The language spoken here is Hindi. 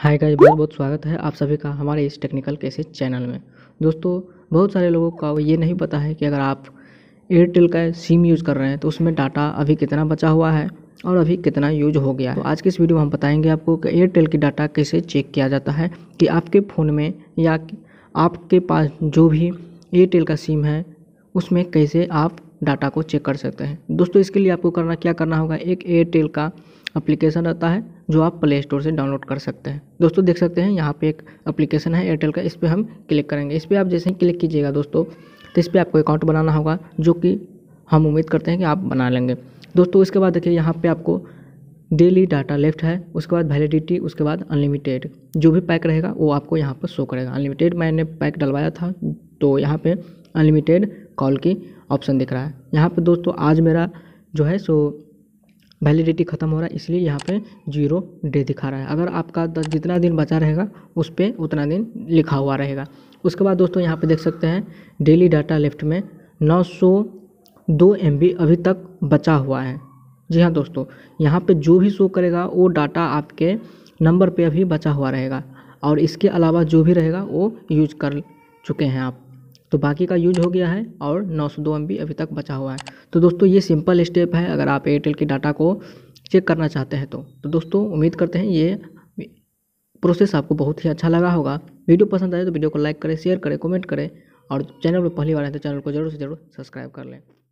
हाय का बहुत बहुत स्वागत है आप सभी का हमारे इस टेक्निकल कैसे चैनल में दोस्तों बहुत सारे लोगों का ये नहीं पता है कि अगर आप एयरटेल का सिम यूज़ कर रहे हैं तो उसमें डाटा अभी कितना बचा हुआ है और अभी कितना यूज हो गया है तो आज के इस वीडियो में हम बताएंगे आपको कि एयरटेल की डाटा कैसे चेक किया जाता है कि आपके फ़ोन में या आपके पास जो भी एयरटेल का सिम है उसमें कैसे आप डाटा को चेक कर सकते हैं दोस्तों इसके लिए आपको करना क्या करना होगा एक एयरटेल का एप्लीकेशन रहता है जो आप प्ले स्टोर से डाउनलोड कर सकते हैं दोस्तों देख सकते हैं यहाँ पे एक एप्लीकेशन है एयरटेल का इस पर हम क्लिक करेंगे इस पर आप जैसे ही क्लिक कीजिएगा दोस्तों तो इस पर आपको अकाउंट बनाना होगा जो कि हम उम्मीद करते हैं कि आप बना लेंगे दोस्तों इसके बाद देखिए यहाँ पे आपको डेली डाटा लेफ्ट है उसके बाद वैलिडिटी उसके बाद अनलिमिटेड जो भी पैक रहेगा वो आपको यहाँ पर शो करेगा अनलिमिटेड मैंने पैक डलवाया था तो यहाँ पे अनलिमिटेड कॉल की ऑप्शन दिख रहा है यहाँ पर दोस्तों आज मेरा जो है सो वैलिडिटी ख़त्म हो रहा है इसलिए यहाँ पे जीरो डे दिखा रहा है अगर आपका जितना दिन बचा रहेगा उस पर उतना दिन लिखा हुआ रहेगा उसके बाद दोस्तों यहाँ पे देख सकते हैं डेली डाटा लिफ्ट में नौ सौ दो एम बी अभी तक बचा हुआ है जी हाँ दोस्तों यहाँ पे जो भी शो करेगा वो डाटा आपके नंबर पे अभी बचा हुआ रहेगा और इसके अलावा जो भी रहेगा वो यूज कर चुके हैं आप तो बाकी का यूज हो गया है और नौ सौ दो एम बी अभी तक बचा हुआ है तो दोस्तों ये सिंपल स्टेप है अगर आप एयरटेल के डाटा को चेक करना चाहते हैं तो तो दोस्तों उम्मीद करते हैं ये प्रोसेस आपको बहुत ही अच्छा लगा होगा वीडियो पसंद आए तो वीडियो को लाइक करें शेयर करें कमेंट करें और चैनल पर पहली बार आए तो चैनल को जरूर से जरूर सब्सक्राइब कर लें